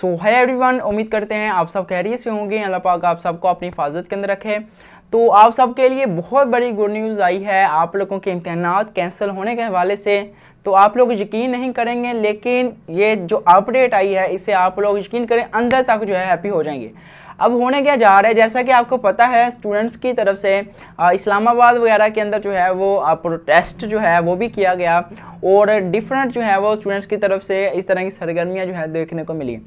सो hi everyone उम्मीद करते हैं आप सब कैरियर से होंगे अल्लाह पाक आप सबको अपनी हिफाजत के अंदर रखे तो आप सबके लिए बहुत बड़ी गुड न्यूज़ आई है आप लोगों के इम्तहान कैंसिल होने के हवाले से तो आप लोग यकीन नहीं करेंगे लेकिन ये जो अपडेट आई है इसे आप लोग यकीन करें अंदर तक जो है हैप्पी हो जाएंगे अब होने क्या जा रहा है जैसा कि आपको पता है स्टूडेंट्स की तरफ से इस्लामाबाद वगैरह के अंदर जो है वो प्रोटेस्ट जो है वो भी किया गया और डिफरेंट जो है वो स्टूडेंट्स की तरफ से इस तरह की सरगर्मियाँ जो है देखने को मिली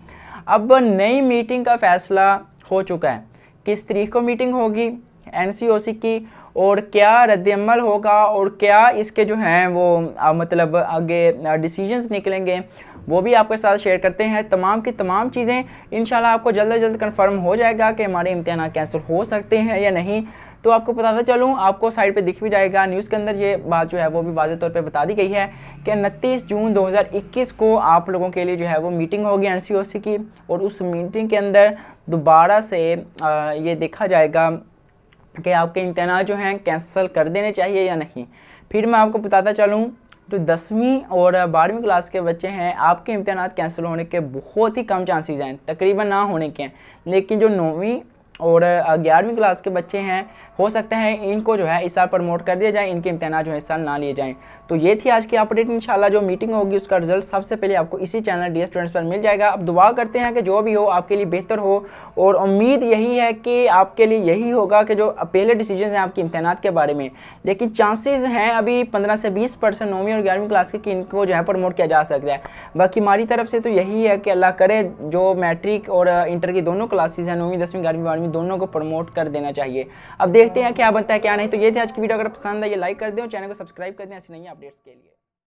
अब नई मीटिंग का फैसला हो चुका है किस तरीक को मीटिंग होगी एनसीओसी की और क्या रद्दमल होगा और क्या इसके जो हैं वो आ, मतलब आगे डिसीजंस निकलेंगे वो भी आपके साथ शेयर करते हैं तमाम की तमाम चीज़ें इन आपको जल्द अज जल्द कन्फर्म हो जाएगा कि हमारे इम्तहान कैंसिल हो सकते हैं या नहीं तो आपको पता चलूँ आपको साइड पे दिख भी जाएगा न्यूज़ के अंदर ये बात जो है वो भी वाजे तौर पे बता दी गई है कि उनतीस जून 2021 को आप लोगों के लिए जो है वो मीटिंग होगी एन की और उस मीटिंग के अंदर दोबारा से ये देखा जाएगा कि आपके इम्तहान जो हैं कैंसिल कर देने चाहिए या नहीं फिर मैं आपको बताता चलूँ जो दसवीं और बारहवीं क्लास के बच्चे हैं आपके इम्तहान कैंसिल होने के बहुत ही कम चांसेस हैं तकरीबन ना होने के हैं लेकिन जो नौवीं और ग्यारहवीं क्लास के बच्चे हैं हो सकता है इनको जो है इस साल प्रमोट कर दिया जाए इनके इम्तहान जो है इस साल ना लिए जाएँ तो ये थी आज की अपडेट इन जो मीटिंग होगी उसका रिजल्ट सबसे पहले आपको इसी चैनल डी स्टूडेंट्स पर मिल जाएगा अब दुआ करते हैं कि जो भी हो आपके लिए बेहतर हो और उम्मीद यही है कि आपके लिए यही होगा कि जो पहले डिसीजन हैं आपके इम्तहान के बारे में लेकिन चांसेज हैं अभी पंद्रह से बीस परसेंट नौवीं और ग्यारहवीं क्लास के इनको जो है प्रमोट किया जा सकता है बाकी हमारी तरफ से तो यही है कि अल्लाह करे जो मैट्रिक और इंटर की दोनों क्लासेज हैं नौवीं दसवीं ग्यारहवीं बारहवीं आदमी दोनों को प्रमोट कर देना चाहिए अब देखते हैं क्या बनता है क्या नहीं तो ये थे आज की वीडियो अगर पसंद है लाइक कर दें और चैनल को सब्सक्राइब कर दें ऐसी नहीं अपडेट्स के लिए